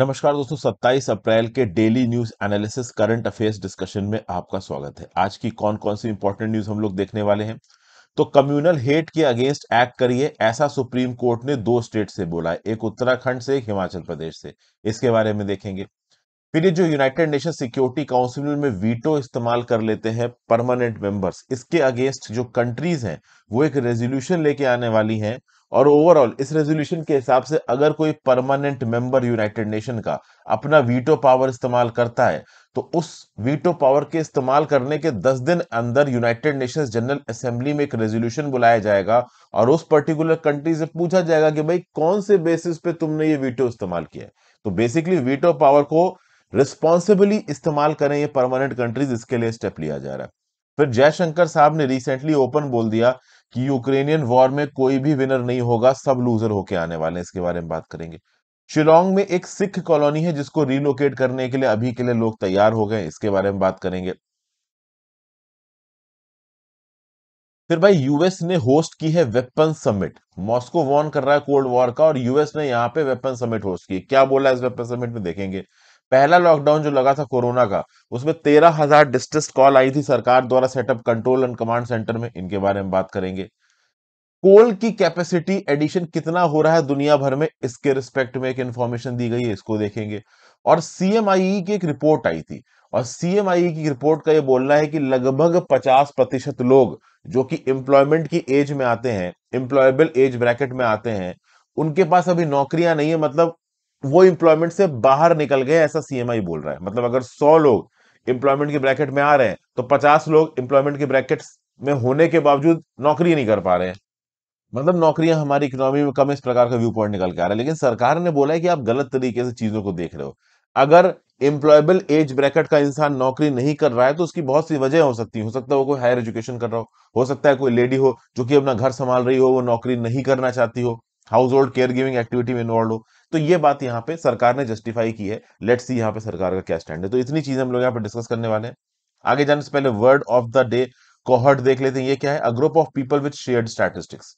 नमस्कार दोस्तों 27 अप्रैल के daily news analysis current affairs discussion में आपका स्वागत है आज की कौन कौन सी इंपॉर्टेंट न्यूज हम लोग देखने वाले हैं तो कम्युनल हेट के अगेंस्ट एक्ट करिए ऐसा सुप्रीम कोर्ट ने दो स्टेट से बोला है एक उत्तराखंड से एक हिमाचल प्रदेश से इसके बारे में देखेंगे फिर ये जो यूनाइटेड नेशन सिक्योरिटी काउंसिल में वीटो इस्तेमाल कर लेते हैं परमानेंट मेंबर्स इसके अगेंस्ट जो कंट्रीज हैं वो एक रेजोल्यूशन लेके आने वाली हैं और ओवरऑल इस रेजोल्यूशन के हिसाब से अगर कोई परमानेंट मेंबर यूनाइटेड नेशन का अपना वीटो पावर इस्तेमाल करता है तो उस वीटो पावर के इस्तेमाल करने के 10 दिन अंदर यूनाइटेड नेशन जनरल असेंबली में एक रेजोल्यूशन बुलाया जाएगा और उस पर्टिकुलर कंट्री से पूछा जाएगा कि भाई कौन से बेसिस पे तुमने ये वीटो इस्तेमाल किया है तो बेसिकली वीटो पावर को रिस्पॉन्सिबली इस्तेमाल करें ये परमानेंट कंट्रीज इसके लिए स्टेप लिया जा रहा है फिर जयशंकर साहब ने रिसेंटली ओपन बोल दिया कि यूक्रेनियन वॉर में कोई भी विनर नहीं होगा सब लूजर होके आने वाले हैं इसके बारे में बात करेंगे शिलोंग में एक सिख कॉलोनी है जिसको रिलोकेट करने के लिए अभी के लिए लोग तैयार हो गए इसके बारे में बात करेंगे फिर भाई यूएस ने होस्ट की है वेपन समिट मॉस्को वॉर्न कर रहा है कोल्ड वॉर का और यूएस ने यहां पे वेपन समिट होस्ट की क्या बोला इस वेपन समिट में देखेंगे पहला लॉकडाउन जो लगा था कोरोना का उसमें तेरह हजार डिस्ट्रेस कॉल आई थी सरकार द्वारा setup control and command center में इनके बारे में बात करेंगे कोल की कैपेसिटी एडिशन कितना हो रहा है दुनिया भर में इसके रिस्पेक्ट में एक इंफॉर्मेशन दी गई है इसको देखेंगे और सीएमआई e की एक रिपोर्ट आई थी और सीएमआई e की रिपोर्ट का ये बोलना है कि लगभग 50 प्रतिशत लोग जो कि एम्प्लॉयमेंट की एज में आते हैं एम्प्लॉयबल एज ब्रैकेट में आते हैं उनके पास अभी नौकरियां नहीं है मतलब वो इंप्लॉयमेंट से बाहर निकल गए ऐसा सीएमआई बोल रहा है मतलब अगर सौ लोग इंप्लॉयमेंट के ब्रैकेट में आ रहे हैं तो पचास लोग इंप्लॉयमेंट के ब्रैकेट में होने के बावजूद नौकरी नहीं कर पा रहे हैं मतलब नौकरियां हमारी इकोनॉमी में कम इस प्रकार का व्यू पॉइंट निकल के आ रहा है लेकिन सरकार ने बोला है कि आप गलत तरीके से चीजों को देख रहे हो अगर इंप्लॉयबल एज ब्रैकेट का इंसान नौकरी नहीं कर रहा है तो उसकी बहुत सी वजह हो सकती है हो सकता है वो कोई हायर एजुकेशन कर रहा हो हो सकता है कोई लेडी हो जो कि अपना घर संभाल रही हो वो नौकरी नहीं करना चाहती हो household care giving activity में इन्वॉल्व हो तो ये बात यहाँ पे सरकार ने जस्टिफाई की है लेट सी यहाँ पे सरकार का क्या स्टैंड है तो इतनी चीज हम लोग यहाँ पे डिस्कस करने वाले हैं आगे जाने से पहले word of the day cohort देख लेते हैं ये क्या है a group of people with shared statistics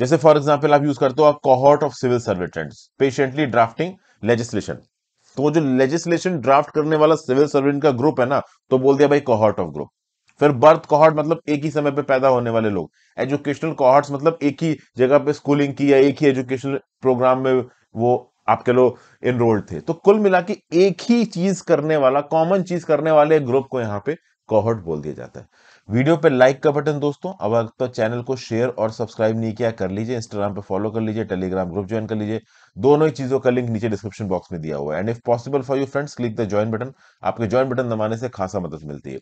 जैसे फॉर एग्जाम्पल आप यूज करते हो आप cohort of civil servants patiently drafting legislation तो जो लेजिस्लेशन ड्राफ्ट करने वाला सिविल सर्वेंट का ग्रुप है ना तो बोल दिया भाई कोहर्ट ऑफ ग्रुप फिर बर्थ कोहर्ट मतलब एक ही समय पे पैदा होने वाले लोग एजुकेशनल कोहर्ट्स मतलब एक ही जगह पे स्कूलिंग की या एक ही एजुकेशनल प्रोग्राम में वो आपके लोग इनरोल्ड थे तो कुल मिला के एक ही चीज करने वाला कॉमन चीज करने वाले ग्रुप को यहाँ पे कोहर्ट बोल दिया जाता है वीडियो पे लाइक का बटन दोस्तों अब अगर तो चैनल को शेयर और सब्सक्राइब नहीं किया कर लीजिए इंस्टाग्राम पे फॉलो कर लीजिए टेलीग्राम ग्रुप ज्वाइन कर लीजिए दोनों ही चीजों का लिंक नीचे डिस्क्रिप्शन बॉक्स में दिया हुआ है and if possible for you friends click the join button आपके ज्वाइन बटन दबाने से खासा मदद मिलती है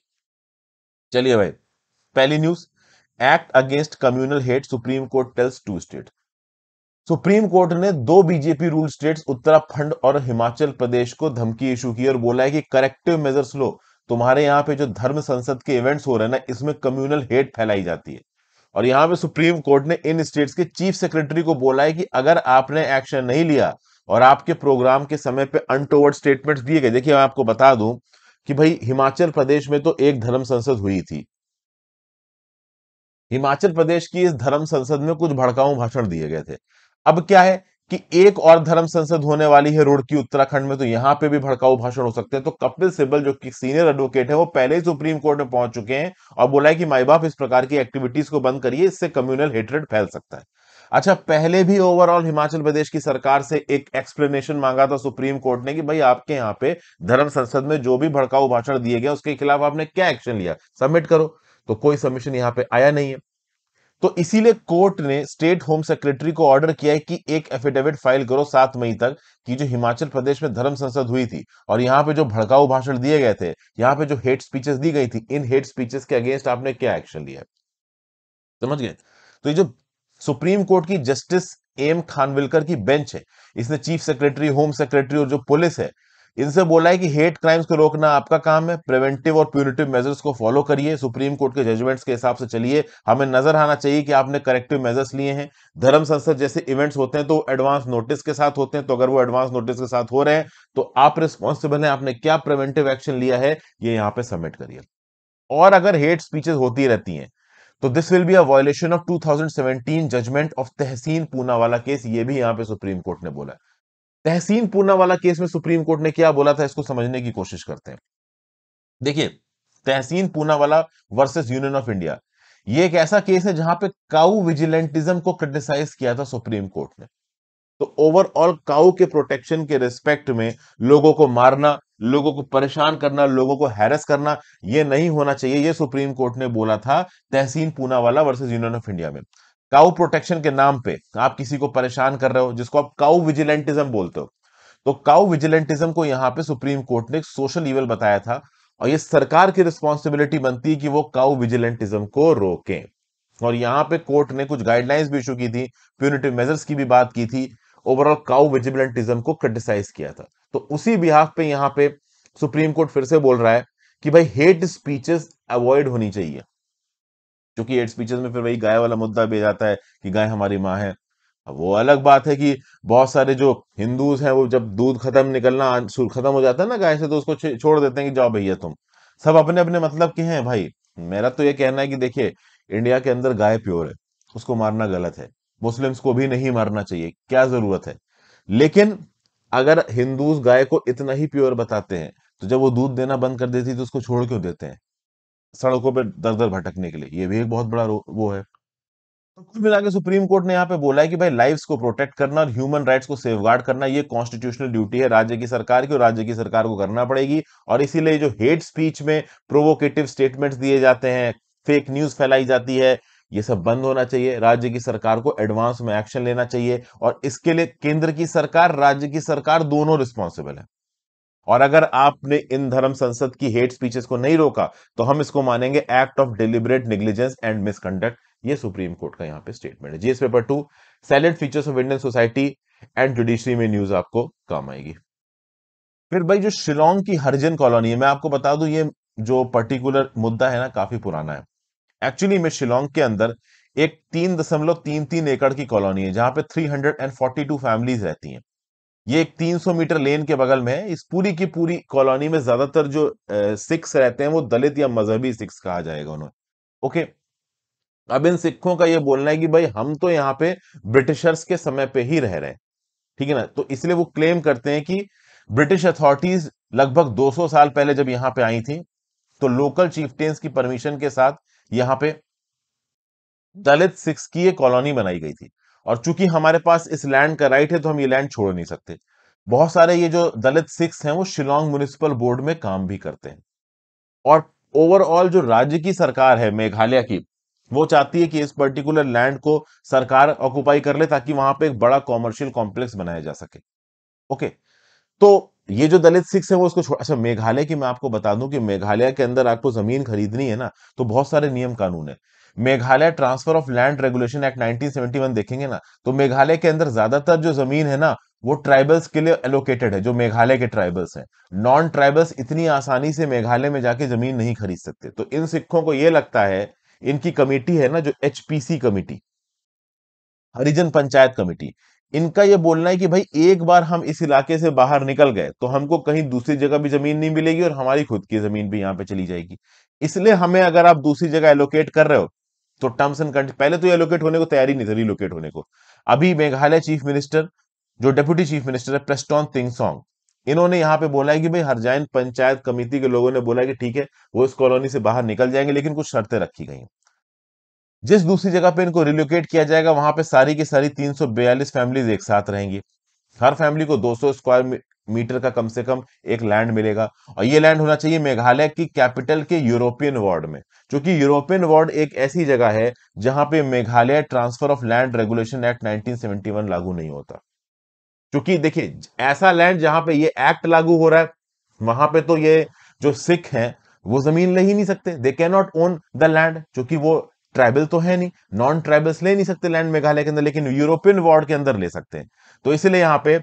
चलिए भाई पहली news act against communal hate supreme court tells to state supreme court ने दो बीजेपी रूल स्टेट्स उत्तराखंड और हिमाचल प्रदेश को धमकी इशू की और बोला है कि करेक्टिव मेजर्स लो तुम्हारे यहाँ पे जो धर्म संसद के इवेंट्स हो रहे हैं ना इसमें कम्युनल हेट फैलाई जाती है और यहाँ पे सुप्रीम कोर्ट ने इन स्टेट्स के चीफ सेक्रेटरी को बोला है कि अगर आपने एक्शन नहीं लिया और आपके प्रोग्राम के समय पे अनटोवर्ड स्टेटमेंट्स दिए गए देखिए मैं आपको बता दूं कि भाई हिमाचल प्रदेश में तो एक धर्म संसद हुई थी हिमाचल प्रदेश की इस धर्म संसद में कुछ भड़काऊ भाषण दिए गए थे अब क्या है कि एक और धर्म संसद होने वाली है रोड की उत्तराखंड में तो यहां पे भी भड़काऊ भाषण हो सकते हैं तो कपिल सिब्बल जो कि सीनियर एडवोकेट है वो पहले ही सुप्रीम कोर्ट में पहुंच चुके हैं और बोला है कि माई बाप इस प्रकार की एक्टिविटीज को बंद करिए इससे कम्युनल हेटरेट फैल सकता है अच्छा पहले भी ओवरऑल हिमाचल प्रदेश की सरकार से एक एक्सप्लेनेशन मांगा था सुप्रीम कोर्ट ने कि भाई आपके यहाँ पे धर्म संसद में जो भी भड़काऊ भाषण दिए गए उसके खिलाफ आपने क्या एक्शन लिया सबमिट करो तो कोई सबमिशन यहाँ पे आया नहीं है तो इसीलिए कोर्ट ने स्टेट होम सेक्रेटरी को ऑर्डर किया है कि एक एफिडेविट फाइल करो सात मई तक कि जो हिमाचल प्रदेश में धर्म संसद हुई थी और यहाँ पे जो भड़काऊ भाषण दिए गए थे यहाँ पे जो हेट स्पीचेस दी गई थी इन हेट स्पीचेस के अगेंस्ट आपने क्या एक्शन लिया समझ गए तो ये जो सुप्रीम कोर्ट की जस्टिस एम खानविलकर की बेंच है इसने चीफ सेक्रेटरी होम सेक्रेटरी और जो पुलिस है इनसे बोला है कि हेट क्राइम्स को रोकना आपका काम है प्रिवेंटिव और प्यूनिटिव मेजर्स को फॉलो करिए सुप्रीम कोर्ट के जजमेंट्स के हिसाब से चलिए हमें नजर आना चाहिए कि आपने करेक्टिव मेजर्स लिए हैं धर्म संसद जैसे इवेंट्स होते हैं तो एडवांस नोटिस के साथ होते हैं तो अगर वो एडवांस नोटिस के साथ हो रहे हैं तो आप रिस्पॉन्सिबल हैं आपने क्या प्रिवेंटिव एक्शन लिया है ये यहाँ पे सबमिट करिए और अगर हेट स्पीचेस होती रहती हैं तो this will be a violation of 2017 judgment of Tehseen Poonawalla case ये भी यहां पे सुप्रीम कोर्ट ने बोला है तहसीन पूनावाला केस में सुप्रीम कोर्ट ने क्या बोला था इसको समझने की कोशिश करते हैं देखिए Tehseen Poonawalla versus Union of India ये एक ऐसा केस है जहां पे काउ विजिलेंटिज्म को क्रिटिसाइज किया था सुप्रीम कोर्ट ने तो ओवरऑल काउ के प्रोटेक्शन के रिस्पेक्ट में लोगों को मारना लोगों को परेशान करना लोगों को हैरस करना ये नहीं होना चाहिए ये सुप्रीम कोर्ट ने बोला था Tehseen Poonawalla versus Union of India में काउ प्रोटेक्शन के नाम पे आप किसी को परेशान कर रहे हो जिसको आप काउ विजिलेंटिज्म बोलते हो तो काउ विजिलेंटिज्म को यहां पे सुप्रीम कोर्ट ने सोशल इवेल बताया था और ये सरकार की रिस्पॉन्सिबिलिटी बनती है कि वो काउ विजिलेंटिज्म को रोकें और यहां पे कोर्ट ने कुछ गाइडलाइंस भी इशू की थी प्यूनिटिव मेजर्स की भी बात की थी ओवरऑल काउ विजिबिलिटिज्म को क्रिटिसाइज किया था तो उसी बिहाफ पे यहां पे सुप्रीम कोर्ट फिर से बोल रहा है कि भाई हेट स्पीचेस अवॉइड होनी चाहिए क्योंकि हेट स्पीचेस में फिर वही गाय वाला मुद्दा भी जाता है कि गाय हमारी माँ है अब वो अलग बात है कि बहुत सारे जो हिंदूज हैं वो जब दूध खत्म निकलना खत्म हो जाता है ना गाय से तो उसको छोड़ देते हैं कि जाओ भैया तुम सब अपने अपने मतलब के हैं भाई मेरा तो ये कहना है कि देखिए इंडिया के अंदर गाय प्योर है उसको मारना गलत है मुस्लिम्स को भी नहीं मारना चाहिए क्या जरूरत है लेकिन अगर हिंदूज गाय को इतना ही प्योर बताते हैं तो जब वो दूध देना बंद कर देती तो उसको छोड़ क्यों देते हैं सड़कों पर दर दर भटकने के लिए ये भी एक बहुत बड़ा वो है तो कुल मिला के सुप्रीम कोर्ट ने यहाँ पे बोला है कि भाई लाइफ्स को प्रोटेक्ट करना और ह्यूमन राइट्स को सेफ करना ये कॉन्स्टिट्यूशनल ड्यूटी है राज्य की सरकार की और राज्य की सरकार को करना पड़ेगी और इसीलिए जो हेट स्पीच में प्रोवोकेटिव स्टेटमेंट्स दिए जाते हैं फेक न्यूज फैलाई जाती है ये सब बंद होना चाहिए राज्य की सरकार को एडवांस में एक्शन लेना चाहिए और इसके लिए केंद्र की सरकार राज्य की सरकार दोनों रिस्पॉन्सिबल है और अगर आपने इन धर्म संसद की हेट स्पीचेस को नहीं रोका तो हम इसको मानेंगे act of deliberate negligence and misconduct ये सुप्रीम कोर्ट का यहाँ पे स्टेटमेंट है GS paper two salient features of Indian society and judiciary में न्यूज आपको काम आएगी फिर भाई जो शिलोंग की हरिजन कॉलोनी है मैं आपको बता दू ये जो पर्टिकुलर मुद्दा है ना काफी पुराना है एक्चुअली में शिलोंग के अंदर एक तीन दशमलव तीन तीन एकड़ की कॉलोनी है जहां पे 342 फैमिलीज रहती हैं ये एक 300 मीटर लेन के बगल में है इस पूरी की पूरी कॉलोनी में ज्यादातर जो सिक्स रहते हैं वो दलित या मजहबी सिक्स कहा जाएगा उन्होंने ओके अब इन सिखों का ये बोलना है कि भाई हम तो यहाँ पे ब्रिटिशर्स के समय पे ही रह रहे हैं ठीक है ना तो इसलिए वो क्लेम करते हैं कि ब्रिटिश अथॉरिटीज लगभग 200 साल पहले जब यहाँ पे आई थी तो लोकल चीफटेंस की परमिशन के साथ यहां पे दलित सिक्स की एक कॉलोनी बनाई गई थी और चूंकि हमारे पास इस लैंड का राइट है तो हम ये लैंड छोड़ नहीं सकते बहुत सारे ये जो दलित सिक्स हैं वो शिलोंग म्यूनिसिपल बोर्ड में काम भी करते हैं और ओवरऑल जो राज्य की सरकार है मेघालय की वो चाहती है कि इस पर्टिकुलर लैंड को सरकार ऑक्यूपाई कर ले ताकि वहां पे एक बड़ा कॉमर्शियल कॉम्प्लेक्स बनाया जा सके ओके तो ये जो दलित सिक्स है वो उसको अच्छा मेघालय की मैं आपको बता दूं कि मेघालय के अंदर आपको जमीन खरीदनी है ना तो बहुत सारे नियम कानून है Meghalaya transfer of land regulation act 1971 देखेंगे ना तो मेघालय के अंदर ज्यादातर जो जमीन है ना वो ट्राइबल्स के लिए एलोकेटेड है जो मेघालय के ट्राइबल्स हैं नॉन ट्राइबल्स इतनी आसानी से मेघालय में जाके जमीन नहीं खरीद सकते तो इन सिखों को ये लगता है इनकी कमेटी है ना जो HPC committee Harijan Panchayat committee इनका ये बोलना है कि भाई एक बार हम इस इलाके से बाहर निकल गए तो हमको कहीं दूसरी जगह भी जमीन नहीं मिलेगी और हमारी खुद की जमीन भी यहाँ पे चली जाएगी इसलिए हमें अगर आप दूसरी जगह एलोकेट कर रहे हो तो टर्म्स एंड कंडीशन पहले तो एलोकेट होने को तैयारी नहीं थी रिलोकेट होने को अभी मेघालय चीफ मिनिस्टर जो डेप्यूटी चीफ मिनिस्टर है प्रेस्टॉन तिंगसोंग इन्होंने यहाँ पे बोला है कि भाई हरजैन पंचायत कमेटी के लोगों ने बोला कि ठीक है वो इस कॉलोनी से बाहर निकल जाएंगे लेकिन कुछ शर्तें रखी गई जिस दूसरी जगह पे इनको रिलोकेट किया जाएगा वहां पे सारी की सारी 342 फैमिलीज एक साथ रहेंगी हर फैमिली को 200 स्क्वायर मीटर का कम से कम एक लैंड मिलेगा और ये लैंड होना चाहिए मेघालय की कैपिटल के यूरोपियन वार्ड में क्योंकि यूरोपियन वार्ड एक ऐसी जगह है जहां पे Meghalaya transfer of land regulation act nineteen लागू नहीं होता क्योंकि देखिए ऐसा लैंड जहां पे ये एक्ट लागू हो रहा है वहां पे तो ये जो सिख हैं वो जमीन ले ही नहीं सकते they can not own the land क्योंकि वो ट्राइबल तो है नहीं नॉन ट्राइबल्स ले नहीं सकते लैंड मेघालय के अंदर लेकिन यूरोपियन वार्ड के अंदर ले सकते हैं तो इसलिए यहाँ पे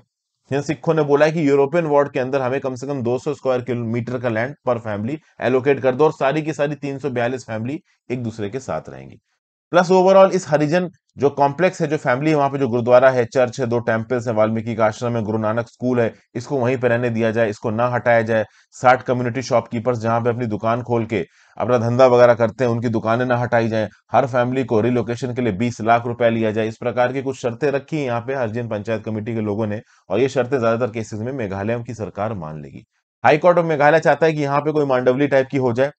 सिखों ने बोला है कि यूरोपियन वार्ड के अंदर हमें कम से कम 200 स्क्वायर किलोमीटर का लैंड पर फैमिली एलोकेट कर दो और सारी की सारी 342 फैमिली एक दूसरे के साथ रहेंगी प्लस ओवरऑल इस हरिजन जो कॉम्प्लेक्स है जो फैमिली है वहां पे जो गुरुद्वारा है चर्च है दो टेम्पल्स है वाल्मीकि का आश्रम है गुरु नानक स्कूल है इसको वहीं पर रहने दिया जाए इसको ना हटाया जाए साठ कम्युनिटी शॉपकीपर्स जहां पे अपनी दुकान खोल के अपना धंधा वगैरह करते हैं उनकी दुकानें ना हटाई जाए हर फैमिली को रिलोकेशन के लिए बीस लाख रुपया लिया जाए इस प्रकार की कुछ शर्तें रखी यहाँ पे हरिजन पंचायत कमेटी के लोगों ने और ये शर्तें ज्यादातर केसेस में मेघालय की सरकार मान लेगी हाईकोर्ट ऑफ मेघालय चाहता है कि यहाँ पे कोई मांडवली टाइप की हो जाए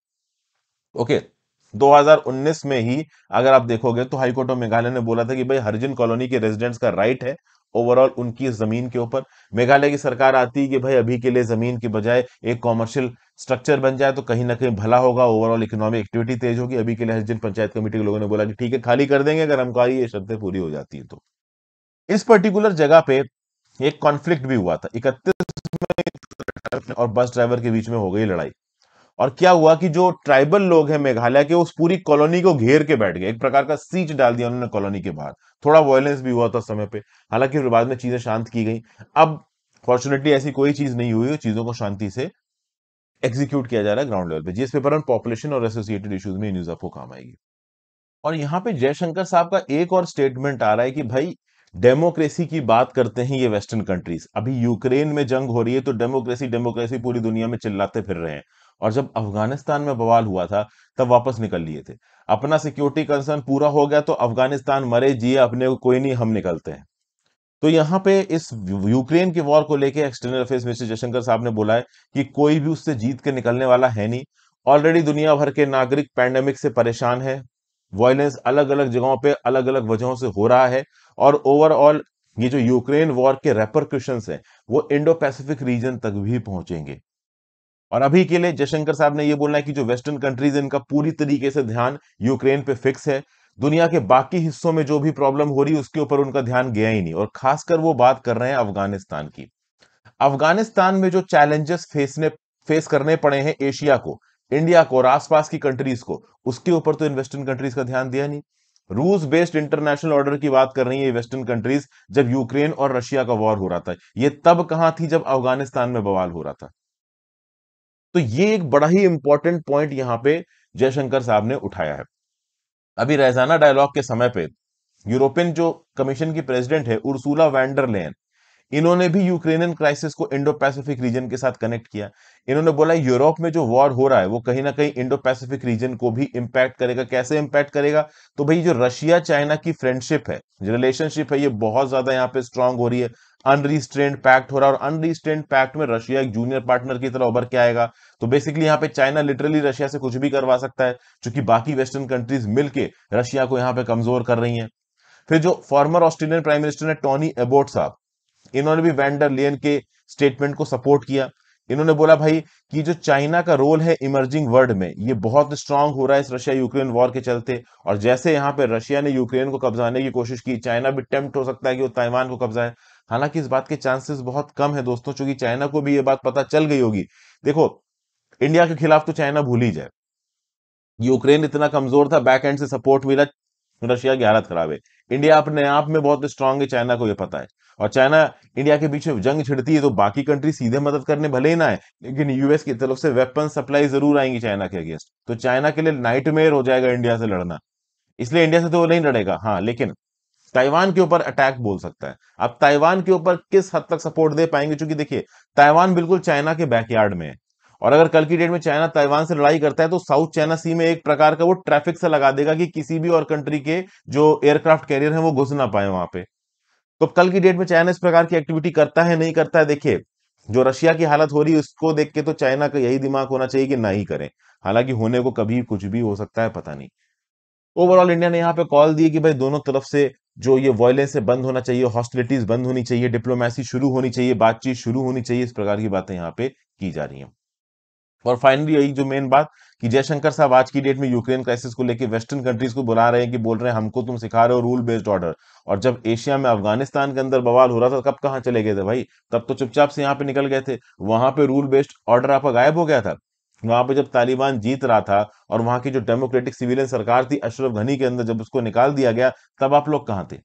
ओके okay. 2019 में ही अगर आप देखोगे तो हाईकोर्ट ऑफ मेघालय ने बोला था कि भाई हरिजन कॉलोनी के रेजिडेंट्स का राइट है ओवरऑल उनकी जमीन के ऊपर मेघालय की सरकार आती है कि भाई अभी के लिए जमीन की बजाय एक कॉमर्शियल स्ट्रक्चर बन जाए तो कहीं ना कहीं भला होगा ओवरऑल इकोनॉमिक एक्टिविटी तेज होगी अभी के लिए हरिजन पंचायत कमेटी के लोगों ने बोला कि ठीक है खाली कर देंगे अगर आई ये शर्तें पूरी हो जाती है तो इस पर्टिकुलर जगह पे एक कॉन्फ्लिक्ट भी हुआ था इकतीस में और बस ड्राइवर के बीच में हो गई लड़ाई और क्या हुआ कि जो ट्राइबल लोग हैं मेघालय के उस पूरी कॉलोनी को घेर के बैठ गए एक प्रकार का सीच डाल दिया उन्होंने कॉलोनी के बाहर थोड़ा वायलेंस भी हुआ था समय पे हालांकि फिर बाद में चीजें शांत की गई अब फॉर्चुनेटली ऐसी कोई चीज नहीं हुई चीजों को शांति से एग्जीक्यूट किया जा रहा है ग्राउंड लेवल पे जिस पेपर ऑन पॉपुलेशन और एसोसिएटेड इश्यूज में न्यूज आपको काम आएगी और यहाँ पे जयशंकर साहब का एक और स्टेटमेंट आ रहा है कि भाई डेमोक्रेसी की बात करते हैं ये वेस्टर्न कंट्रीज अभी यूक्रेन में जंग हो रही है तो डेमोक्रेसी डेमोक्रेसी पूरी दुनिया में चिल्लाते फिर रहे हैं और जब अफगानिस्तान में बवाल हुआ था तब वापस निकल लिए थे अपना सिक्योरिटी कंसर्न पूरा हो गया तो अफगानिस्तान मरे जिए अपने को कोई नहीं हम निकलते हैं तो यहाँ पे इस यूक्रेन के वॉर को लेके एक्सटर्नल अफेयर्स मिनिस्टर जयशंकर साहब ने बोला है कि कोई भी उससे जीत के निकलने वाला है नहीं ऑलरेडी दुनिया भर के नागरिक पैंडेमिक से परेशान है वॉयलेंस अलग अलग जगहों पर अलग अलग वजहों से हो रहा है और ओवरऑल ये जो यूक्रेन वॉर के रेपरक्यूशन हैं वो इंडो पैसिफिक रीजन तक भी पहुंचेंगे और अभी के लिए जयशंकर साहब ने यह बोलना है कि जो वेस्टर्न कंट्रीज इनका पूरी तरीके से ध्यान यूक्रेन पे फिक्स है दुनिया के बाकी हिस्सों में जो भी प्रॉब्लम हो रही है उसके ऊपर उनका ध्यान गया ही नहीं और खासकर वो बात कर रहे हैं अफगानिस्तान की अफगानिस्तान में जो चैलेंजेस फेसने फेस करने पड़े हैं एशिया को इंडिया को और आसपास की कंट्रीज को उसके ऊपर तो इन वेस्टर्न कंट्रीज का ध्यान दिया नहीं रूस बेस्ड इंटरनेशनल ऑर्डर की बात कर रही है वेस्टर्न कंट्रीज जब यूक्रेन और रशिया का वॉर हो रहा था ये तब कहां थी जब अफगानिस्तान में बवाल हो रहा था तो ये एक बड़ा ही इंपॉर्टेंट पॉइंट यहां पे जयशंकर साहब ने उठाया है अभी रैजाना डायलॉग के समय पे यूरोपियन जो कमीशन की प्रेसिडेंट है उर्सूला वैंडरलेन इन्होंने भी यूक्रेनियन क्राइसिस को इंडो पैसिफिक रीजन के साथ कनेक्ट किया इन्होंने बोला यूरोप में जो वॉर हो रहा है वो कहीं ना कहीं इंडो पैसिफिक रीजन को भी इंपैक्ट करेगा कैसे इंपैक्ट करेगा तो भाई जो रशिया चाइना की फ्रेंडशिप है रिलेशनशिप है ये बहुत ज्यादा यहाँ पे स्ट्रांग हो रही है अनरिस्ट्रेंड पैक्ट हो रहा है और अनरिस्ट्रेंड पैक्ट में रशिया एक जूनियर पार्टनर की तरह उभर के आएगा तो बेसिकली यहाँ पे चाइना लिटरली रशिया से कुछ भी करवा सकता है चूंकि बाकी वेस्टर्न कंट्रीज मिलकर रशिया को यहाँ पे कमजोर कर रही है फिर जो फॉर्मर ऑस्ट्रेलियन प्राइम मिनिस्टर है टॉनी एबोट साहब इन्होंने भी वेंडर लेन के स्टेटमेंट को सपोर्ट किया इन्होंने बोला भाई कि जो चाइना का रोल है इमर्जिंग वर्ल्ड में ये बहुत स्ट्रांग हो रहा है इस रशिया यूक्रेन वॉर के चलते और जैसे यहाँ पे रशिया ने यूक्रेन को कब्जाने की कोशिश की चाइना भी टेम्प्ट हो सकता है कि वो ताइवान को कब्जाए हालांकि इस बात के चांसेस बहुत कम है दोस्तों क्योंकि चाइना को भी ये बात पता चल गई होगी देखो इंडिया के खिलाफ तो चाइना भूल ही जाए यूक्रेन इतना कमजोर था बैक एंड से सपोर्ट मिला रशिया की हालत खराब है इंडिया अपने आप में बहुत स्ट्रांग है चाइना को यह पता है और चाइना इंडिया के बीच में जंग छिड़ती है तो बाकी कंट्री सीधे मदद करने भले ही ना है लेकिन यूएस की तरफ से वेपन सप्लाई जरूर आएंगी चाइना के अगेंस्ट तो चाइना के लिए नाइटमेयर हो जाएगा इंडिया से लड़ना इसलिए इंडिया से तो वो नहीं लड़ेगा हाँ लेकिन ताइवान के ऊपर अटैक बोल सकता है अब ताइवान के ऊपर किस हद तक सपोर्ट दे पाएंगे क्योंकि देखिए ताइवान बिल्कुल चाइना के बैकयार्ड में है और अगर कल की डेट में चाइना ताइवान से लड़ाई करता है तो साउथ चाइना सी में एक प्रकार का वो ट्रैफिक से लगा देगा कि किसी भी और कंट्री के जो एयरक्राफ्ट कैरियर है वो घुस ना पाए वहां पे तो कल की डेट में चाइना इस प्रकार की एक्टिविटी करता है नहीं करता है देखिए जो रशिया की हालत हो रही है उसको देख के तो चाइना का यही दिमाग होना चाहिए कि ना ही करें हालांकि होने को कभी कुछ भी हो सकता है पता नहीं ओवरऑल इंडिया ने यहाँ पे कॉल दी कि भाई दोनों तरफ से जो ये वॉयलेंस है बंद होना चाहिए हॉस्टिलिटीज बंद होनी चाहिए डिप्लोमेसी शुरू होनी चाहिए बातचीत शुरू होनी चाहिए इस प्रकार की बातें यहाँ पे की जा रही हैं और फाइनली यही जो मेन बात कि जयशंकर साहब आज की डेट में यूक्रेन क्राइसिस को लेकर वेस्टर्न कंट्रीज को बुला रहे हैं कि बोल रहे हैं हमको तुम सिखा रहे हो रूल बेस्ड ऑर्डर और जब एशिया में अफगानिस्तान के अंदर बवाल हो रहा था कब कहाँ चले गए थे भाई तब तो चुपचाप से यहाँ पे निकल गए थे वहां पे रूल बेस्ड ऑर्डर आपका गायब हो गया था वहां पर जब तालिबान जीत रहा था और वहां की जो डेमोक्रेटिक सिविलियन सरकार थी अशरफ घनी के अंदर जब उसको निकाल दिया गया तब आप लोग कहाँ थे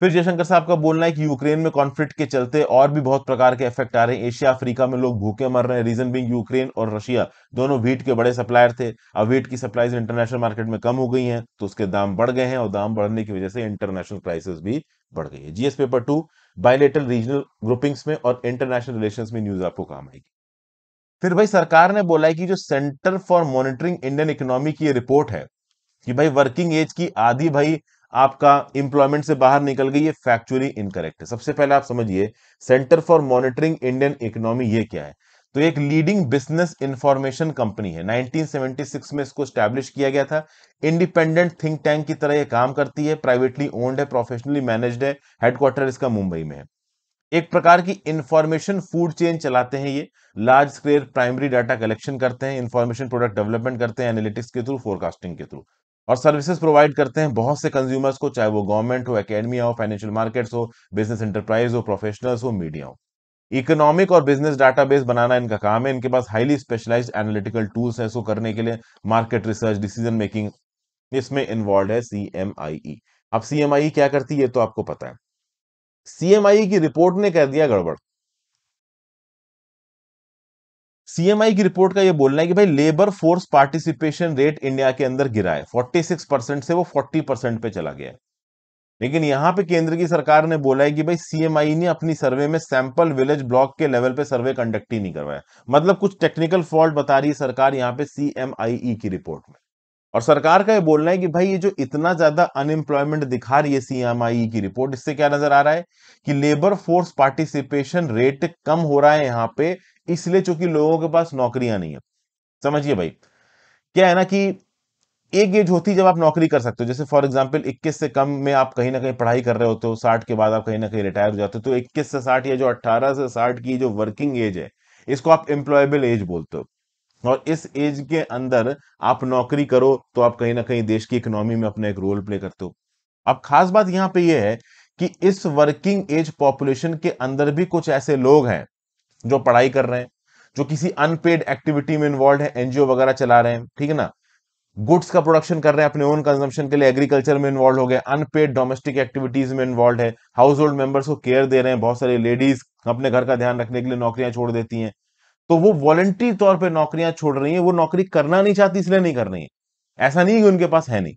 फिर जयशंकर साहब का बोलना है कि यूक्रेन में कॉन्फ्लिक्ट के चलते और भी बहुत प्रकार के इफेक्ट आ रहे हैं एशिया अफ्रीका में लोग भूखे मर रहे हैं रीजन बिंग यूक्रेन और रशिया दोनों व्हीट के बड़े सप्लायर थे अब व्हीट की सप्लाईज इंटरनेशनल मार्केट में कम हो गई हैं तो उसके दाम बढ़ गए हैं और दाम बढ़ने की वजह से इंटरनेशनल प्राइसेस भी बढ़ गई है GS paper two bilateral regional groupings में और इंटरनेशनल रिलेशन में न्यूज आपको काम आएगी फिर भाई सरकार ने बोला है कि जो Centre for Monitoring Indian Economy की रिपोर्ट है कि भाई वर्किंग एज की आधी भाई आपका इंप्लॉयमेंट से बाहर निकल गई ये फैक्चुअली इनकरेक्ट है सबसे पहले आप समझिए Centre for Monitoring Indian Economy ये क्या है तो एक लीडिंग बिजनेस इंफॉर्मेशन कंपनी है 1976 में इसको स्टैब्लिश किया गया था इंडिपेंडेंट थिंक टैंक की तरह ये काम करती है प्राइवेटली ओन्ड है प्रोफेशनली मैनेज्ड है हेडक्वार्टर इसका मुंबई में है एक प्रकार की इंफॉर्मेशन फूड चेन चलाते हैं ये large scale primary data collection करते हैं इंफॉर्मेशन प्रोडक्ट डेवलपमेंट करते हैं एनालिटिक्स के थ्रू फोरकास्टिंग के थ्रू और सर्विसेज प्रोवाइड करते हैं बहुत से कंज्यूमर्स को चाहे वो गवर्नमेंट हो एकेडमी हो फाइनेंशियल मार्केट्स हो बिजनेस एंटरप्राइज हो प्रोफेशनल्स हो मीडिया हो इकोनॉमिक और बिजनेस डाटाबेस बनाना इनका काम है इनके पास हाईली स्पेशलाइज्ड एनालिटिकल टूल्स है इसको करने के लिए मार्केट रिसर्च डिसीजन मेकिंग इसमें इन्वॉल्व है सी एम आई ई अब सी एम आई क्या करती है तो आपको पता है सीएमआई की रिपोर्ट ने कह दिया गड़बड़ सीएमआई की रिपोर्ट का ये बोलना है कि भाई labour force participation rate India के अंदर गिरा है 46 परसेंट से वो 40 परसेंट पे चला गया लेकिन यहां पे केंद्र की सरकार ने बोला है कि भाई सीएमआई ने अपनी सर्वे में सैंपल विलेज ब्लॉक के लेवल पे सर्वे कंडक्ट ही नहीं करवाया मतलब कुछ टेक्निकल फॉल्ट बता रही है सरकार यहां पे सीएमआईई e की रिपोर्ट में और सरकार का ये बोलना है कि भाई ये जो इतना ज्यादा अनएम्प्लॉयमेंट दिखा रही है सीएमआई की रिपोर्ट इससे क्या नजर आ रहा है कि लेबर फोर्स पार्टिसिपेशन रेट कम हो रहा है यहां पे इसलिए चूंकि लोगों के पास नौकरियां नहीं है समझिए भाई क्या है ना कि एक एज होती है जब आप नौकरी कर सकते हो जैसे फॉर एग्जाम्पल इक्कीस से कम में आप कहीं ना कहीं पढ़ाई कर रहे होते हो साठ के बाद आप कहीं ना कहीं रिटायर हो जाते हो तो इक्कीस से साठ या जो अट्ठारह से साठ की जो वर्किंग एज है इसको आप एम्प्लॉयबल एज बोलते हो और इस एज के अंदर आप नौकरी करो तो आप कहीं ना कहीं देश की इकोनॉमी में अपना एक रोल प्ले करते हो अब खास बात यहाँ पे यह है कि इस वर्किंग एज पॉपुलेशन के अंदर भी कुछ ऐसे लोग हैं जो पढ़ाई कर रहे हैं जो किसी अनपेड एक्टिविटी में इन्वॉल्व है एनजीओ वगैरह चला रहे हैं ठीक है ना गुड्स का प्रोडक्शन कर रहे हैं अपने ओन कंजम्पशन के लिए एग्रीकल्चर में इन्वॉल्व हो गए अनपेड डोमेस्टिक एक्टिविटीज में इन्वॉल्व है हाउस होल्ड मेंबर्स को केयर दे रहे हैं बहुत सारे लेडीज अपने घर का ध्यान रखने के लिए नौकरियां छोड़ देती हैं तो वो वॉलेंट्री तौर पे नौकरियां छोड़ रही हैं वो नौकरी करना नहीं चाहती इसलिए नहीं कर रही है ऐसा नहीं कि उनके पास है नहीं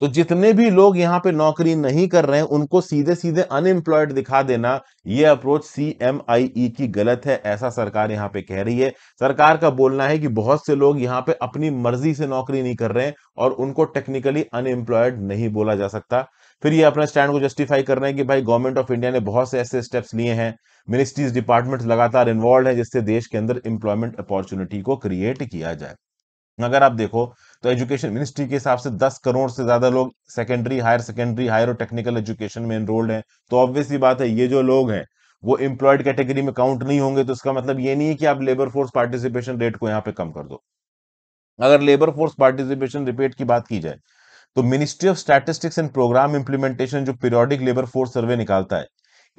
तो जितने भी लोग यहां पे नौकरी नहीं कर रहे हैं उनको सीधे सीधे अनएम्प्लॉयड दिखा देना यह अप्रोच ई की गलत है ऐसा सरकार यहां पे कह रही है सरकार का बोलना है कि बहुत से लोग यहां पे अपनी मर्जी से नौकरी नहीं कर रहे हैं और उनको टेक्निकली अनएम्प्लॉयड नहीं बोला जा सकता फिर ये अपना स्टैंड को जस्टिफाई कर रहे हैं कि भाई गवर्नमेंट ऑफ इंडिया ने बहुत से ऐसे स्टेप्स लिए हैं मिनिस्ट्रीज डिपार्टमेंट्स लगातार इन्वॉल्व हैं जिससे देश के अंदर एम्प्लॉयमेंट अपॉर्चुनिटी को क्रिएट किया जाए अगर आप देखो तो एजुकेशन मिनिस्ट्री के हिसाब से 10 करोड़ से ज्यादा लोग सेकेंडरी हायर सेकेंडरी हायर और टेक्निकल एजुकेशन में इनरोल्ड हैं तो ऑब्वियसली बात है ये जो लोग हैं वो इंप्लॉयड कैटेगरी में काउंट नहीं होंगे तो इसका मतलब ये नहीं है कि आप लेबर फोर्स पार्टिसिपेशन रेट को यहाँ पे कम कर दो अगर लेबर फोर्स पार्टिसिपेशन रिपेट की बात की जाए तो ministry of statistics and programme implementation जो पीरियोडिक लेबर फोर्स सर्वे निकालता है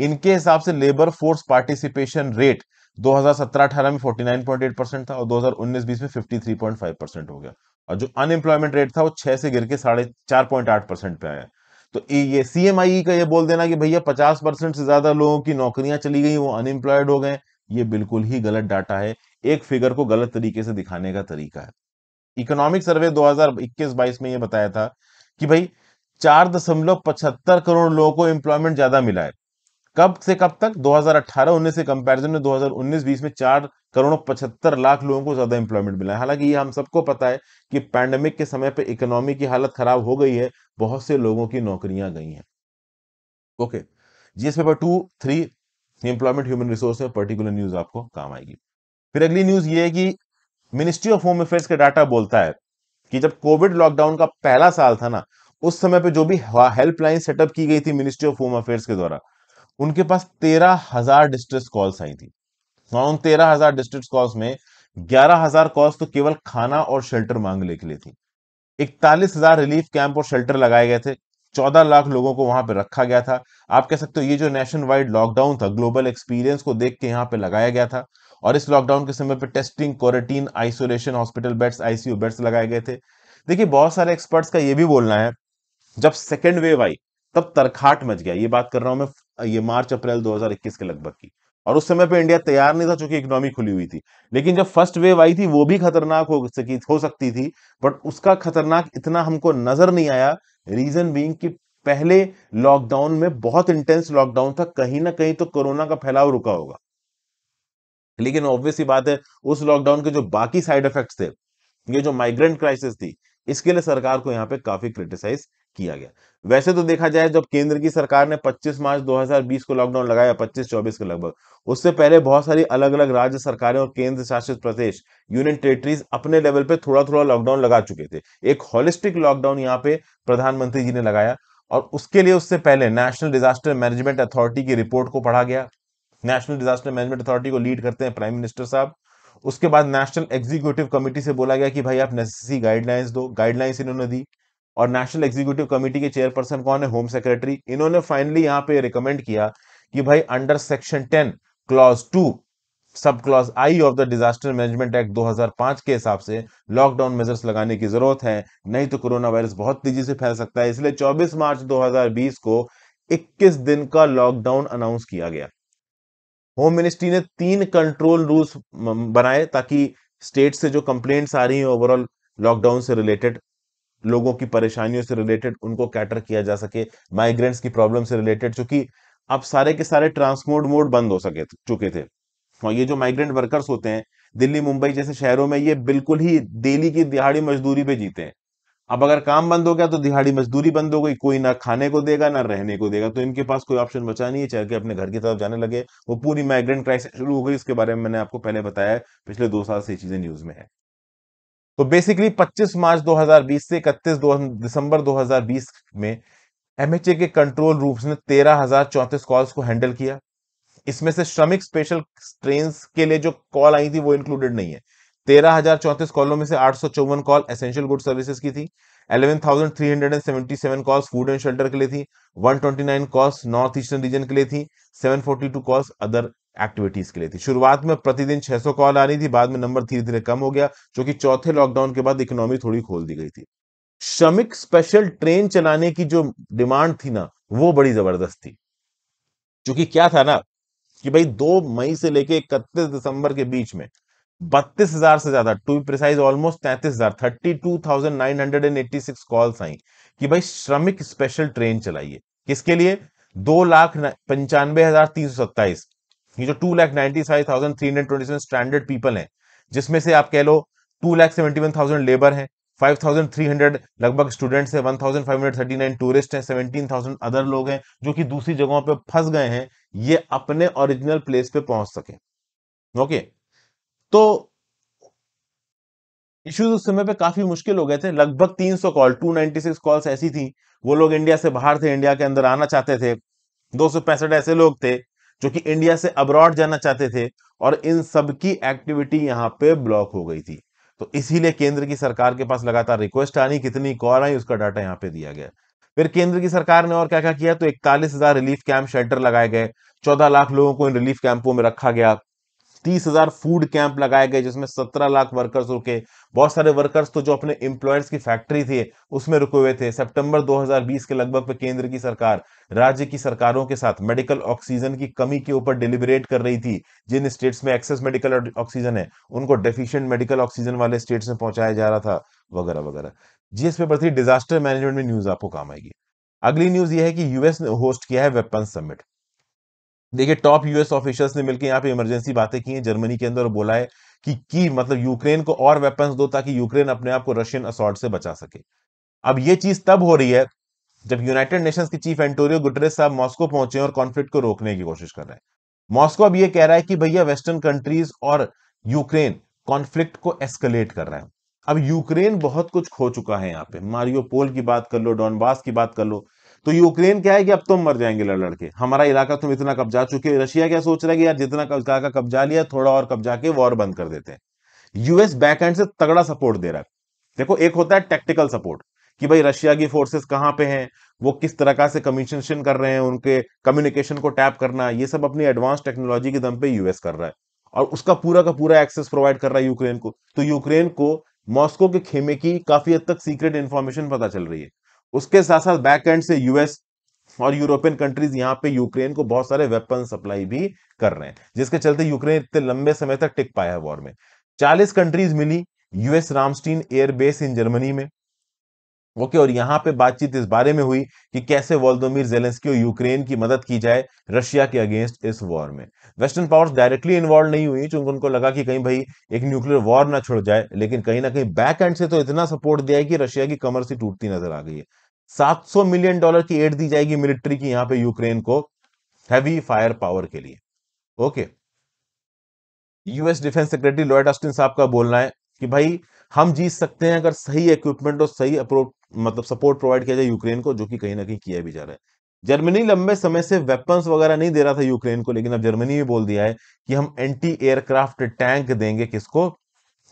इनके हिसाब से लेबर फोर्स पार्टिसिपेशन रेट 2017-18 में 49.8 परसेंट था और 2019-20 में 53.5 परसेंट हो गया और जो अनएम्प्लॉयमेंट रेट था वो छह से गिर के साढ़े चार पॉइंट आठ परसेंट पे आया तो ये सीएमआई e का ये बोल देना कि भैया पचास परसेंट से ज्यादा लोगों की नौकरियां चली गई वो अनएम्प्लॉयड हो गए ये बिल्कुल ही गलत डाटा है एक फिगर को गलत तरीके से दिखाने का तरीका है इकोनॉमिक सर्वे 2021-22 में ये बताया था कि भाई चार दशमलव पचहत्तर करोड़ लोगों को एम्प्लॉयमेंट ज्यादा मिला है कब से कब तक 2018-19 से कंपैरिजन में 2019-20 में चार करोड़ पचहत्तर लाख लोगों को ज्यादा एम्प्लॉयमेंट मिला है हालांकि ये हम सबको पता है कि पैंडेमिक के समय पर इकोनॉमी की हालत खराब हो गई है बहुत से लोगों की नौकरियां गई हैं okay GS paper two three employment human resource में पर्टिकुलर न्यूज आपको काम आएगी फिर अगली न्यूज ये है कि मिनिस्ट्री ऑफ होम अफेयर्स का डाटा बोलता है कि जब कोविड लॉकडाउन का पहला साल था ना उस समय पे जो भी हेल्पलाइन सेटअप की गई थी मिनिस्ट्री ऑफ होम अफेयर्स के द्वारा उनके पास तेरह हजार डिस्ट्रेस कॉल्स आई थी और हाँ, उन तेरह हजार डिस्ट्रेस कॉल्स में ग्यारह हजार कॉल्स तो केवल खाना और शेल्टर मांगने के लिए थी इकतालीस हजार रिलीफ कैंप और शेल्टर लगाए गए थे चौदह लाख लोगों को वहां पर रखा गया था आप कह सकते हो ये जो नेशन वाइड लॉकडाउन था ग्लोबल एक्सपीरियंस को देख के यहाँ पे लगाया गया था और इस लॉकडाउन के समय पर testing quarantine isolation hospital beds ICU beds लगाए गए थे देखिए बहुत सारे एक्सपर्ट्स का यह भी बोलना है जब सेकेंड वेव आई तब तरखाट मच गया ये बात कर रहा हूं मैं ये मार्च अप्रैल 2021 के लगभग की और उस समय पे इंडिया तैयार नहीं था चूंकि इकोनॉमी खुली हुई थी लेकिन जब फर्स्ट वेव आई थी वो भी खतरनाक हो सकी हो सकती थी बट उसका खतरनाक इतना हमको नजर नहीं आया रीजन बींग कि पहले लॉकडाउन में बहुत इंटेंस लॉकडाउन था कहीं ना कहीं तो कोरोना का फैलाव रुका होगा लेकिन ऑब्वियस ही बात है उस लॉकडाउन के जो बाकी साइड इफेक्ट्स थे ये जो माइग्रेंट क्राइसिस थी इसके लिए सरकार को यहाँ पे काफी क्रिटिसाइज किया गया वैसे तो देखा जाए जब केंद्र की सरकार ने 25 मार्च 2020 को लॉकडाउन लगाया 25-24 के लगभग उससे पहले बहुत सारी अलग अलग राज्य सरकारें और केंद्र शासित प्रदेश यूनियन टेरिटरीज अपने लेवल पे थोड़ा थोड़ा लॉकडाउन लगा चुके थे एक हॉलिस्टिक लॉकडाउन यहाँ पे प्रधानमंत्री जी ने लगाया और उसके लिए उससे पहले नेशनल डिजास्टर मैनेजमेंट अथॉरिटी की रिपोर्ट को पढ़ा गया नेशनल डिजास्टर मैनेजमेंट अथॉरिटी को लीड करते हैं प्राइम मिनिस्टर साहब उसके बाद नेशनल एग्जीक्यूटिव कमेटी से बोला गया कि भाई आप नेसेसरी गाइडलाइंस दो गाइडलाइंस इन्होंने दी और नेशनल एग्जीक्यूटिव कमेटी के चेयरपर्सन कौन है होम सेक्रेटरी इन्होंने फाइनली यहाँ पे रिकमेंड किया कि भाई under section ten clause two sub clause I of the disaster management act 2005 के हिसाब से लॉकडाउन मेजर्स लगाने की जरूरत है नहीं तो कोरोना वायरस बहुत तेजी से फैल सकता है इसलिए 24 मार्च 2020 को 21 दिन का लॉकडाउन अनाउंस किया गया होम मिनिस्ट्री ने तीन कंट्रोल रूल्स बनाए ताकि स्टेट से जो कंप्लेंट्स आ रही हैं ओवरऑल लॉकडाउन से रिलेटेड लोगों की परेशानियों से रिलेटेड उनको कैटर किया जा सके माइग्रेंट्स की प्रॉब्लम से रिलेटेड चूंकि अब सारे के सारे ट्रांसपोर्ट मोड बंद हो सके चुके थे और ये जो माइग्रेंट वर्कर्स होते हैं दिल्ली मुंबई जैसे शहरों में ये बिल्कुल ही डेली की दिहाड़ी मजदूरी पे जीते हैं अब अगर काम बंद हो गया तो दिहाड़ी मजदूरी बंद हो गई कोई ना खाने को देगा ना रहने को देगा तो इनके पास कोई ऑप्शन बचा नहीं है चाहे कि अपने घर की तरफ जाने लगे वो पूरी माइग्रेंट क्राइसिस शुरू हो गई इसके बारे में मैंने आपको पहले बताया पिछले दो साल से चीजें न्यूज में है तो बेसिकली 25 मार्च 2020 से इकतीस दिसंबर 2020 में एमएचए के कंट्रोल रूप ने तेरह हजार कॉल्स को हैंडल किया इसमें से श्रमिक स्पेशल ट्रेन के लिए जो कॉल आई थी वो इंक्लूडेड नहीं है तेरह हजार चौंतीस कॉलों में से आठ सौ चौवन कॉल एसेंशियल गुड सर्विसेज की थी eleven thousand three hundred and seventy seven calls food and shelter के लिए थी one twenty nine calls north eastern region के लिए थी seven forty two calls other activities के लिए थी शुरुआत में प्रतिदिन 600 कॉल आ रही थी बाद में नंबर धीरे धीरे कम हो गया जो कि चौथे लॉकडाउन के बाद इकोनॉमी थोड़ी खोल दी गई थी श्रमिक स्पेशल ट्रेन चलाने की जो डिमांड थी ना वो बड़ी जबरदस्त थी क्योंकि क्या था ना कि भाई दो मई से लेके इकतीस दिसंबर के बीच में बत्तीस हजार से ज्यादा टू बी प्रिसाइज ऑलमोस्ट तैतीस हजार thirty two thousand nine hundred and eighty six calls आई कि भाई श्रमिक स्पेशल ट्रेन चलाइए किसके लिए दो लाख पंचानवे हजार तीन सौ सत्ताईस ये जो two lakh ninety five thousand three hundred twenty seven standard people है जिसमें से आप कह लो two lakh seventy one thousand labour है फाइव थाउजेंड थ्री हंड्रेड लगभग स्टूडेंट्स है one thousand five hundred thirty nine tourist है सेवेंटीन थाउजेंड अदर लोग हैं जो कि दूसरी जगहों पर फंस गए हैं ये अपने ओरिजिनल प्लेस पे पहुंच सके ओके okay? तो इश्यूज उस समय पे काफी मुश्किल हो गए थे लगभग 300 कॉल 296 कॉल्स ऐसी थी वो लोग इंडिया से बाहर थे इंडिया के अंदर आना चाहते थे दो ऐसे लोग थे जो कि इंडिया से अब्रॉड जाना चाहते थे और इन सबकी एक्टिविटी यहां पे ब्लॉक हो गई थी तो इसीलिए केंद्र की सरकार के पास लगातार रिक्वेस्ट आनी कितनी कॉल आई उसका डाटा यहाँ पे दिया गया फिर केंद्र की सरकार ने और क्या क्या किया तो इकतालीस हजार रिलीफ कैंप शेल्टर लगाए गए चौदह लाख लोगों को इन रिलीफ कैंपों में रखा गया तीस हजार फूड कैंप लगाए गए जिसमें सत्रह लाख वर्कर्स रुके बहुत सारे वर्कर्स तो जो अपने इंप्लॉयर्स की फैक्ट्री थी उसमें रुके हुए थे सितंबर 2020 के लगभग पे केंद्र की सरकार राज्य की सरकारों के साथ मेडिकल ऑक्सीजन की कमी के ऊपर डिलीबरेट कर रही थी जिन स्टेट्स में एक्सेस मेडिकल ऑक्सीजन है उनको डेफिशियंट मेडिकल ऑक्सीजन वाले स्टेट्स में पहुंचाया जा रहा था वगैरह वगैरह जीएस पे बढ़ती डिजास्टर मैनेजमेंट में न्यूज आपको काम आएगी अगली न्यूज यह है कि यूएस ने होस्ट किया है वेपन समिट देखिए टॉप यूएस ऑफिसर्स ने मिलकर यहाँ पे इमरजेंसी बातें की हैं जर्मनी के अंदर बोला है कि की मतलब यूक्रेन को और वेपन्स दो ताकि यूक्रेन अपने आप को रशियन असॉल्ट से बचा सके अब ये चीज तब हो रही है जब यूनाइटेड नेशंस के चीफ एंटोरियो गुटरेस साहब मॉस्को पहुंचे और कॉन्फ्लिक्ट को रोकने की कोशिश कर रहे हैं मॉस्को अब ये कह रहा है कि भैया वेस्टर्न कंट्रीज और यूक्रेन कॉन्फ्लिक्ट को एस्केलेट कर रहे हैं अब यूक्रेन बहुत कुछ खो चुका है यहाँ पे मारियो पोल की बात कर लो डॉनबास की बात कर लो तो यूक्रेन क्या है कि अब तुम मर जाएंगे लड़ लड़के हमारा इलाका तुम इतना कब्जा चुके रशिया क्या सोच रहा है कि यार जितना इलाका कब्जा लिया थोड़ा और कब्जा के वॉर बंद कर देते हैं यूएस बैकहैंड से तगड़ा सपोर्ट दे रहा है देखो एक होता है टेक्टिकल सपोर्ट कि भाई रशिया की फोर्सेस कहाँ पे हैं वो किस तरह से कम्युनिकेशन कर रहे हैं उनके कम्युनिकेशन को टैप करना ये सब अपनी एडवांस टेक्नोलॉजी के दम पे यूएस कर रहा है और उसका पूरा का पूरा एक्सेस प्रोवाइड कर रहा है यूक्रेन को तो यूक्रेन को मॉस्को के खेमे की काफी हद तक सीक्रेट इन्फॉर्मेशन पता चल रही है उसके साथ साथ बैक एंड से यूएस और यूरोपियन कंट्रीज यहाँ पे यूक्रेन को बहुत सारे वेपन सप्लाई भी कर रहे हैं जिसके चलते यूक्रेन इतने लंबे समय तक टिक पाया है वॉर में चालीस कंट्रीज मिली US Ramstein airbase in Germany में ओके okay, और यहाँ पे बातचीत इस बारे में हुई कि कैसे वोल्दोमीर जेलेंस्की और यूक्रेन की मदद की जाए रशिया के अगेंस्ट इस वॉर में वेस्टर्न पावर्स डायरेक्टली इन्वॉल्व नहीं हुई चूंकि उनको लगा कि कहीं भाई एक न्यूक्लियर वॉर ना छुड़ जाए लेकिन कहीं ना कहीं बैक एंड से तो इतना सपोर्ट दिया है कि रशिया की कमर से टूटती नजर आ गई है 700 मिलियन डॉलर की एड दी जाएगी मिलिट्री की यहां पे यूक्रेन को हैवी फायर पावर के लिए okay US defence secretary Lloyd Austin साहब का बोलना है कि भाई हम जीत सकते हैं अगर सही इक्विपमेंट और सही मतलब सपोर्ट प्रोवाइड किया जाए यूक्रेन को जो कि कहीं ना कहीं किया भी जा रहा है जर्मनी लंबे समय से वेपन्स वगैरह नहीं दे रहा था यूक्रेन को लेकिन अब जर्मनी भी बोल दिया है कि हम एंटी एयरक्राफ्ट टैंक देंगे किसको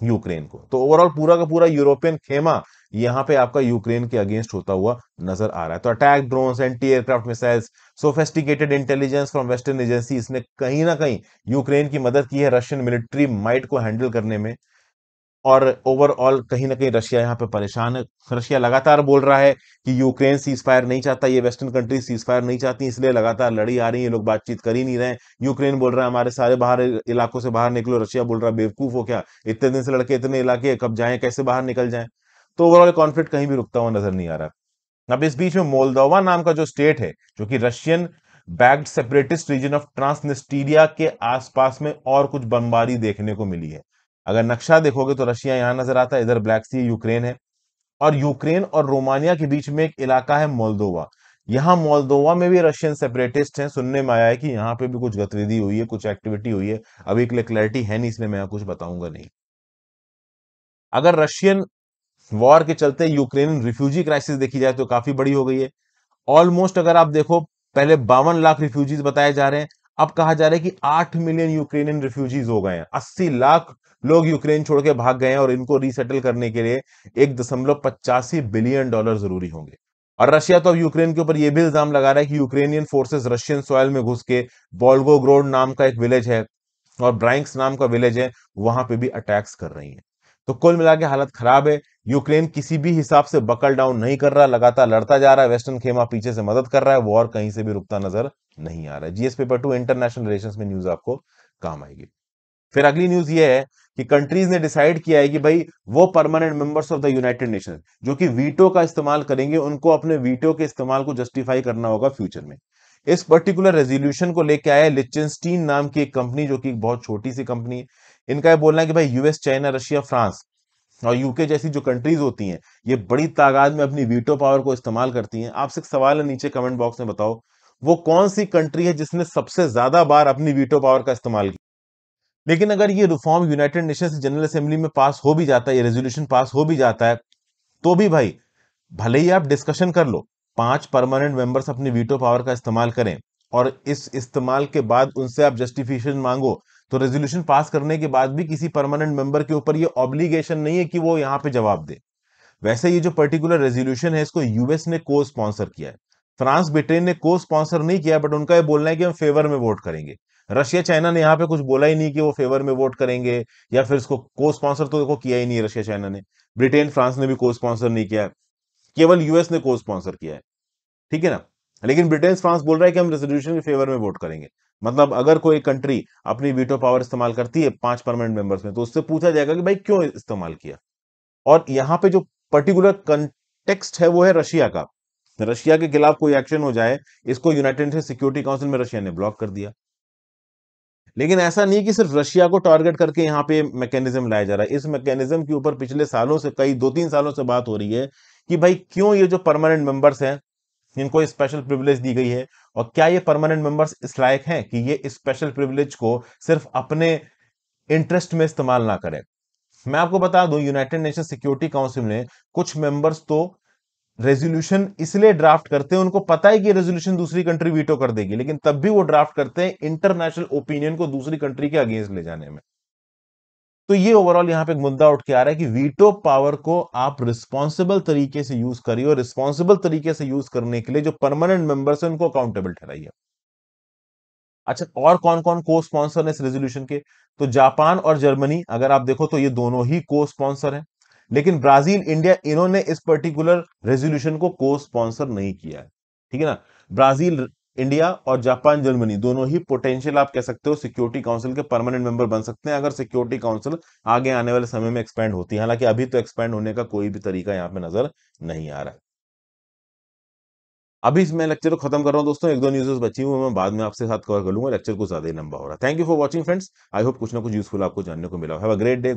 यूक्रेन को तो ओवरऑल पूरा का पूरा यूरोपियन खेमा यहाँ पे आपका यूक्रेन के अगेंस्ट होता हुआ नजर आ रहा है तो attack drone anti aircraft missiles sophisticated intelligence from western agency इसने कहीं ना कहीं यूक्रेन की मदद की है रशियन मिलिट्री माइट को हैंडल करने में और ओवरऑल कहीं ना कहीं रशिया यहाँ पे परेशान है रशिया लगातार बोल रहा है कि यूक्रेन सीज फायर नहीं चाहता ये वेस्टर्न कंट्री सीज फायर नहीं चाहती इसलिए लगातार लड़ी आ रही है लोग बातचीत कर ही नहीं रहे यूक्रेन बोल रहा है हमारे सारे बाहर इलाकों से बाहर निकलो रशिया बोल रहा है बेवकूफ हो क्या इतने दिन से लड़के इतने इलाके कब जाए कैसे बाहर निकल जाए तो ओवरऑल कॉन्फ्लिक्ट कहीं भी रुकता हुआ नजर नहीं आ रहा अब इस बीच में मोलदोवा नाम का जो स्टेट है जो कि Russian backed separatist region of Transnistria के आसपास में और कुछ बमबारी देखने को मिली है अगर नक्शा देखोगे तो रशिया यहां नजर आता है इधर ब्लैक सी यूक्रेन है और यूक्रेन और रोमानिया के बीच में एक इलाका है मोलदोवा यहाँ मोलदोवा में भी रशियन सेपरेटिस्ट हैं सुनने में आया है कि यहाँ पे भी कुछ गतिविधि हुई है कुछ एक्टिविटी हुई है अभी के लिए क्लैरिटी है नहीं इसलिए मैं कुछ बताऊंगा नहीं अगर रशियन वॉर के चलते यूक्रेन रिफ्यूजी क्राइसिस देखी जाए तो काफी बड़ी हो गई है ऑलमोस्ट अगर आप देखो पहले बावन लाख रिफ्यूजीज बताए जा रहे हैं अब कहा जा रहा है कि आठ मिलियन यूक्रेनियन रिफ्यूजीज हो गए हैं अस्सी लाख लोग यूक्रेन छोड़ के भाग गए हैं और इनको रीसेटल करने के लिए एक दशमलव पचासी बिलियन डॉलर जरूरी होंगे और रशिया तो अब यूक्रेन के ऊपर यह भी इल्जाम लगा रहा है कि यूक्रेनियन फोर्सेस रशियन सॉयल में घुस के बॉल्गोग्रोड नाम का एक विलेज है और ब्राइंक्स नाम का विलेज है वहां पे भी अटैक्स कर रही है तो कुल मिला के हालत खराब है यूक्रेन किसी भी हिसाब से बकल डाउन नहीं कर रहा लगातार लड़ता जा रहा है वेस्टर्न खेमा पीछे से मदद कर रहा है वॉर कहीं से भी रुकता नजर नहीं आ रहा है GS paper two international relation में न्यूज आपको काम आएगी फिर अगली न्यूज ये है कि कंट्रीज ने डिसाइड किया है कि भाई वो permanent members of the United Nation जो कि वीटो का इस्तेमाल करेंगे उनको अपने वीटो के इस्तेमाल को जस्टिफाई करना होगा फ्यूचर में इस पर्टिकुलर रेजोल्यूशन को लेकर आया लिचनस्टीन नाम की एक कंपनी जो कि बहुत छोटी सी कंपनी है इनका यह बोलना है कि भाई यूएस चाइना रशिया फ्रांस और यूके जैसी जो कंट्रीज होती हैं ये बड़ी तादाद में अपनी वीटो पावर को इस्तेमाल करती हैं आपसे एक सवाल है नीचे कमेंट बॉक्स में बताओ वो कौन सी कंट्री है जिसने सबसे ज्यादा बार अपनी वीटो पावर का इस्तेमाल किया लेकिन अगर ये reform United Nation General Assembly में पास हो भी जाता है ये रेजोल्यूशन पास हो भी जाता है तो भी भाई भले ही आप डिस्कशन कर लो पांच परमानेंट मेंबर्स अपने वीटो पावर का इस्तेमाल करें और इस इस्तेमाल के बाद उनसे आप जस्टिफिकेशन मांगो तो रेजोल्यूशन पास करने के बाद भी किसी परमानेंट मेंबर के ऊपर ये ऑब्लिगेशन नहीं है कि वो यहां पे जवाब दे वैसे ये जो पर्टिकुलर रेजोल्यूशन है इसको यूएस ने को स्पॉन्सर किया है फ्रांस ब्रिटेन ने को स्पॉन्सर नहीं किया बट उनका ये बोलना है कि हम फेवर में वोट करेंगे रशिया चाइना ने यहाँ पे कुछ बोला ही नहीं कि वो फेवर में वोट करेंगे या फिर इसको को स्पॉन्सर तो देखो किया ही नहीं रशिया चाइना ने ब्रिटेन फ्रांस ने भी को स्पॉन्सर नहीं किया केवल यूएस ने को स्पॉन्सर किया है ठीक है ना लेकिन ब्रिटेन फ्रांस बोल रहा है कि हम रेजोल्यूशन के फेवर में वोट करेंगे मतलब अगर कोई कंट्री अपनी वीटो पावर इस्तेमाल करती है पांच परमानेंट मेंबर्स में तो उससे पूछा जाएगा कि भाई क्यों इस्तेमाल किया और यहाँ पे जो पर्टिकुलर कंटेक्स्ट है वो है रशिया का रशिया के खिलाफ कोई एक्शन हो जाए इसको यूनाइटेड नेशन सिक्योरिटी काउंसिल में रशिया ने ब्लॉक कर दिया लेकिन ऐसा नहीं कि सिर्फ रशिया को टारगेट करके यहाँ पे मैकेनिज्म लाया जा रहा है इस मैकेनिज्म के ऊपर पिछले सालों से कई दो तीन सालों से बात हो रही है कि भाई क्यों ये जो परमानेंट मेंबर्स हैं इनको स्पेशल प्रिविलेज दी गई है और क्या ये परमानेंट मेंबर्स इस लायक हैं कि ये स्पेशल प्रिविलेज को सिर्फ अपने इंटरेस्ट में इस्तेमाल ना करें मैं आपको बता दूं यूनाइटेड नेशन सिक्योरिटी काउंसिल ने कुछ मेंबर्स तो रेजोल्यूशन इसलिए ड्राफ्ट करते हैं उनको पता है कि रेजोल्यूशन दूसरी कंट्री वीटो कर देगी लेकिन तब भी वो ड्राफ्ट करते हैं इंटरनेशनल ओपिनियन को दूसरी कंट्री के अगेंस्ट ले जाने में तो ये ओवरऑल यहां पे एक मुद्दा उठ के आ रहा है कि वीटो पावर को आप रिस्पॉन्सिबल तरीके से यूज करिए और रिस्पॉन्सिबल तरीके से यूज करने के लिए जो परमानेंट मेंबर्स हैं उनको अकाउंटेबल ठहराइए अच्छा और कौन कौन को स्पॉन्सर है इस रेजोल्यूशन के तो जापान और जर्मनी अगर आप देखो तो ये दोनों ही को स्पॉन्सर है लेकिन ब्राजील इंडिया इन्होंने इस पर्टिकुलर रेजोल्यूशन को को स्पॉन्सर नहीं किया है ठीक है ना ब्राजील इंडिया और जापान जर्मनी दोनों ही पोटेंशियल आप कह सकते हो सिक्योरिटी काउंसिल के परमानेंट मेंबर बन सकते हैं अगर सिक्योरिटी काउंसिल आगे आने वाले समय में एक्सपेंड होती है हालांकि अभी तो एक्सपेंड होने का कोई भी तरीका यहां पर नजर नहीं आ रहा अभी मैं लेक्चर को खत्म कर रहा हूं दोस्तों एक दो न्यूज़ बची हुई मैं बाद में आपसे साथ कवर कर लूंगा लेक्चर को ज्यादा ही लंबा हो रहा है thank you for watching friends I hope कुछ ना कुछ यूजफुल आपको जानने को मिला है ग्रेट डे